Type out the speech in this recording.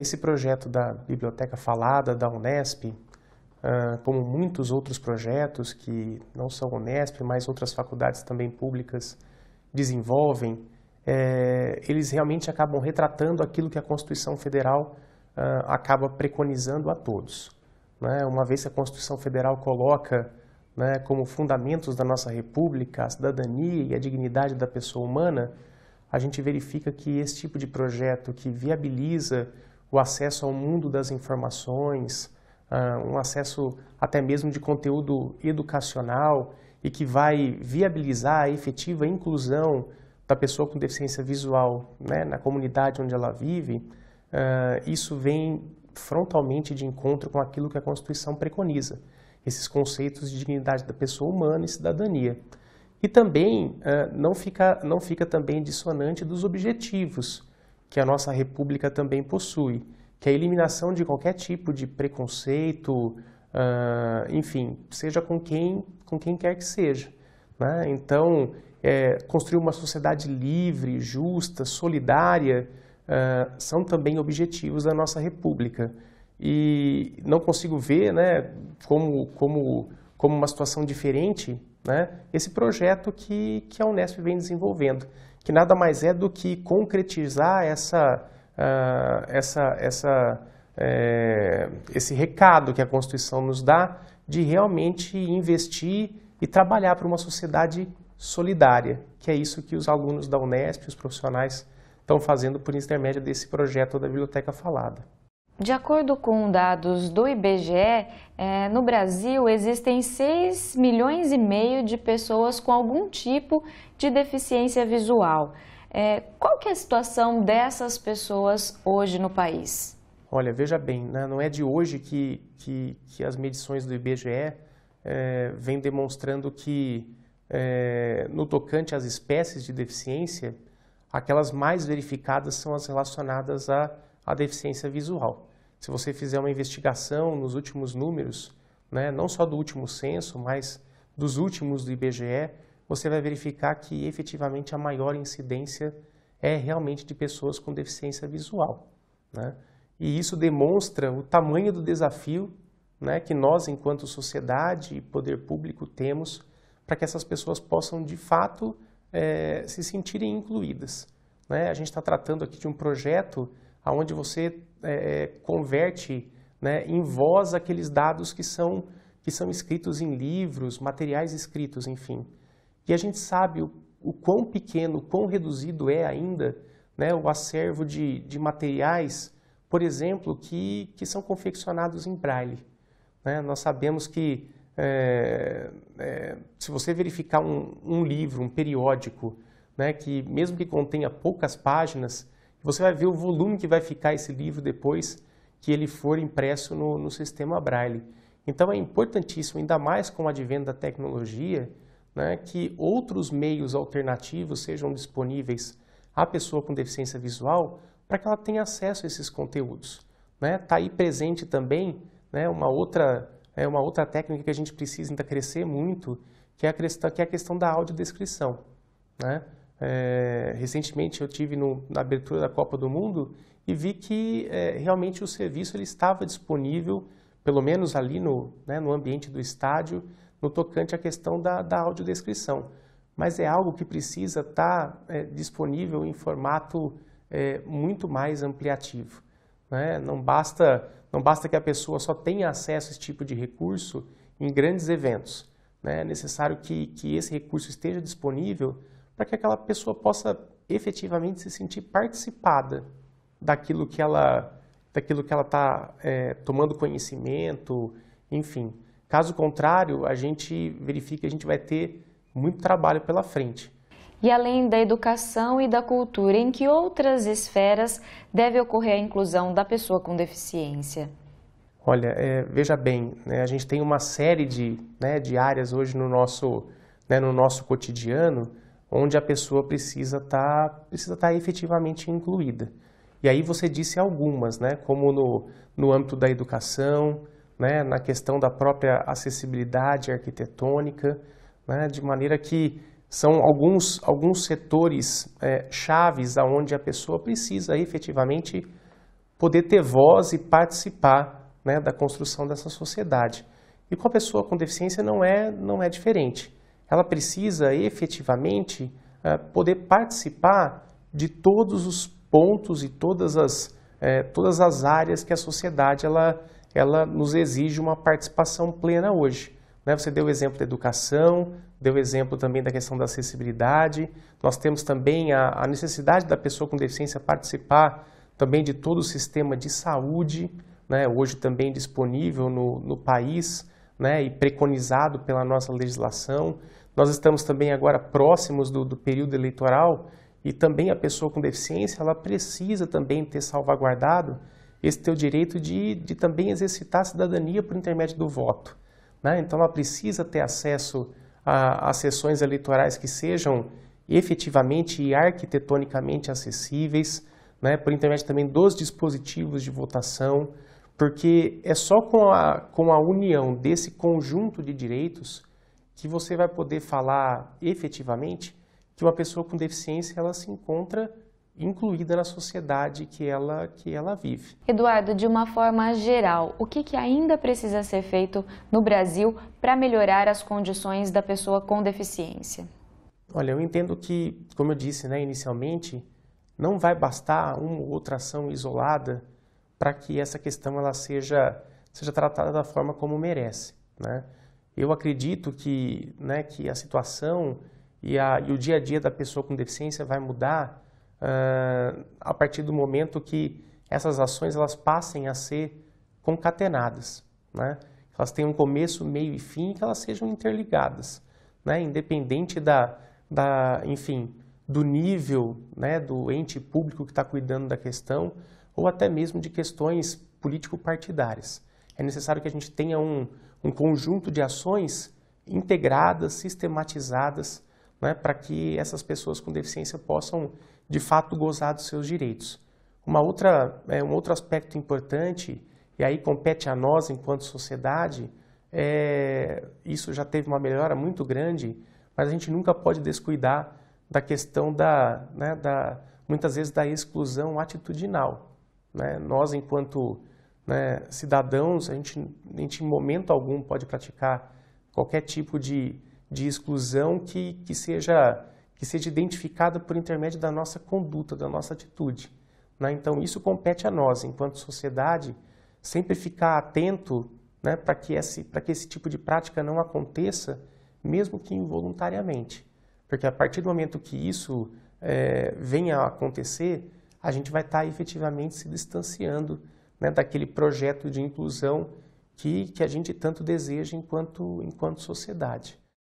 Esse projeto da Biblioteca Falada, da Unesp, ah, como muitos outros projetos que não são Unesp, mas outras faculdades também públicas desenvolvem, eh, eles realmente acabam retratando aquilo que a Constituição Federal ah, acaba preconizando a todos. Né? Uma vez que a Constituição Federal coloca né, como fundamentos da nossa República a cidadania e a dignidade da pessoa humana, a gente verifica que esse tipo de projeto que viabiliza o acesso ao mundo das informações, ah, um acesso até mesmo de conteúdo educacional e que vai viabilizar a efetiva inclusão da pessoa com deficiência visual né, na comunidade onde ela vive, ah, isso vem frontalmente de encontro com aquilo que a Constituição preconiza, esses conceitos de dignidade da pessoa humana e cidadania. E também ah, não, fica, não fica também dissonante dos objetivos, que a nossa República também possui, que é a eliminação de qualquer tipo de preconceito, Uh, enfim, seja com quem, com quem quer que seja. Né? Então, é, construir uma sociedade livre, justa, solidária, uh, são também objetivos da nossa República. E não consigo ver né, como, como, como uma situação diferente né, esse projeto que, que a Unesp vem desenvolvendo que nada mais é do que concretizar essa, uh, essa, essa, é, esse recado que a Constituição nos dá de realmente investir e trabalhar para uma sociedade solidária, que é isso que os alunos da Unesp, os profissionais, estão fazendo por intermédio desse projeto da Biblioteca Falada. De acordo com dados do IBGE, é, no Brasil existem 6 milhões e meio de pessoas com algum tipo de deficiência visual. É, qual que é a situação dessas pessoas hoje no país? Olha, veja bem, né, não é de hoje que, que, que as medições do IBGE é, vêm demonstrando que, é, no tocante às espécies de deficiência, aquelas mais verificadas são as relacionadas a a deficiência visual. Se você fizer uma investigação nos últimos números, né, não só do último censo, mas dos últimos do IBGE, você vai verificar que efetivamente a maior incidência é realmente de pessoas com deficiência visual. Né? E isso demonstra o tamanho do desafio né, que nós, enquanto sociedade e poder público, temos para que essas pessoas possam, de fato, é, se sentirem incluídas. Né? A gente está tratando aqui de um projeto aonde você é, é, converte né, em voz aqueles dados que são, que são escritos em livros, materiais escritos, enfim. E a gente sabe o, o quão pequeno, o quão reduzido é ainda né, o acervo de, de materiais, por exemplo, que, que são confeccionados em braille. Né? Nós sabemos que é, é, se você verificar um, um livro, um periódico, né, que mesmo que contenha poucas páginas, você vai ver o volume que vai ficar esse livro depois que ele for impresso no, no sistema Braille. Então é importantíssimo, ainda mais com o advento da tecnologia, né, que outros meios alternativos sejam disponíveis à pessoa com deficiência visual para que ela tenha acesso a esses conteúdos. Está né? Tá aí presente também né, uma, outra, é, uma outra técnica que a gente precisa ainda crescer muito, que é a questão, que é a questão da audiodescrição. Né? É, recentemente eu tive no, na abertura da Copa do Mundo e vi que é, realmente o serviço ele estava disponível, pelo menos ali no, né, no ambiente do estádio, no tocante à questão da, da audiodescrição. Mas é algo que precisa tá, estar eh, é, disponível em formato muito mais ampliativo. Né? Não, basta, não basta que a pessoa só tenha acesso a esse tipo de recurso em grandes eventos. Né? É necessário que, que esse recurso esteja disponível para que aquela pessoa possa efetivamente se sentir participada daquilo que ela daquilo que ela está é, tomando conhecimento, enfim. Caso contrário, a gente verifica que a gente vai ter muito trabalho pela frente. E além da educação e da cultura, em que outras esferas deve ocorrer a inclusão da pessoa com deficiência? Olha, é, veja bem, né, a gente tem uma série de, né, de áreas hoje no nosso, né, no nosso cotidiano onde a pessoa precisa estar tá, precisa tá efetivamente incluída. E aí você disse algumas, né, como no, no âmbito da educação, né, na questão da própria acessibilidade arquitetônica, né, de maneira que são alguns, alguns setores é, chaves aonde a pessoa precisa efetivamente poder ter voz e participar né, da construção dessa sociedade. E com a pessoa com deficiência não é, não é diferente ela precisa efetivamente eh, poder participar de todos os pontos e todas as, eh, todas as áreas que a sociedade ela, ela nos exige uma participação plena hoje. Né? Você deu o exemplo da educação, deu o exemplo também da questão da acessibilidade, nós temos também a necessidade da pessoa com deficiência participar também de todo o sistema de saúde, né, hoje também disponível no, no país, né, e preconizado pela nossa legislação. Nós estamos também agora próximos do, do período eleitoral e também a pessoa com deficiência ela precisa também ter salvaguardado esse teu direito de, de também exercitar a cidadania por intermédio do voto. Né? Então ela precisa ter acesso a, sessões eleitorais que sejam efetivamente e arquitetonicamente acessíveis, né? por intermédio também dos dispositivos de votação, porque é só com a, com a união desse conjunto de direitos que você vai poder falar efetivamente que uma pessoa com deficiência ela se encontra incluída na sociedade que ela, que ela vive. Eduardo, de uma forma geral, o que, que ainda precisa ser feito no Brasil para melhorar as condições da pessoa com deficiência? Olha, eu entendo que, como eu disse né, inicialmente, não vai bastar uma ou outra ação isolada para que essa questão ela seja, seja tratada da forma como merece. Né? Eu acredito que, né, que a situação e, a, e o dia a dia da pessoa com deficiência vai mudar uh, a partir do momento que essas ações elas passem a ser concatenadas, né? elas tenham um começo, meio e fim e que elas sejam interligadas, né? independente da, da, enfim, do nível né, do ente público que está cuidando da questão, ou até mesmo de questões político-partidárias. É necessário que a gente tenha um, um conjunto de ações integradas, sistematizadas, né, para que essas pessoas com deficiência possam, de fato, gozar dos seus direitos. Uma outra, é, um outro aspecto importante, e aí compete a nós enquanto sociedade, é, isso já teve uma melhora muito grande, mas a gente nunca pode descuidar da questão da, né, da muitas vezes, da exclusão atitudinal. Né? Nós, enquanto né, cidadãos, a gente, a gente em momento algum pode praticar qualquer tipo de, de exclusão que, que, seja, que seja identificada por intermédio da nossa conduta, da nossa atitude. Né? Então, isso compete a nós, enquanto sociedade, sempre ficar atento né, para que, esse, que esse tipo de prática não aconteça, mesmo que involuntariamente. Porque a partir do momento que isso é, venha a acontecer, a gente vai estar tá efetivamente se distanciando né, daquele projeto de inclusão que, que a gente tanto deseja enquanto, enquanto sociedade.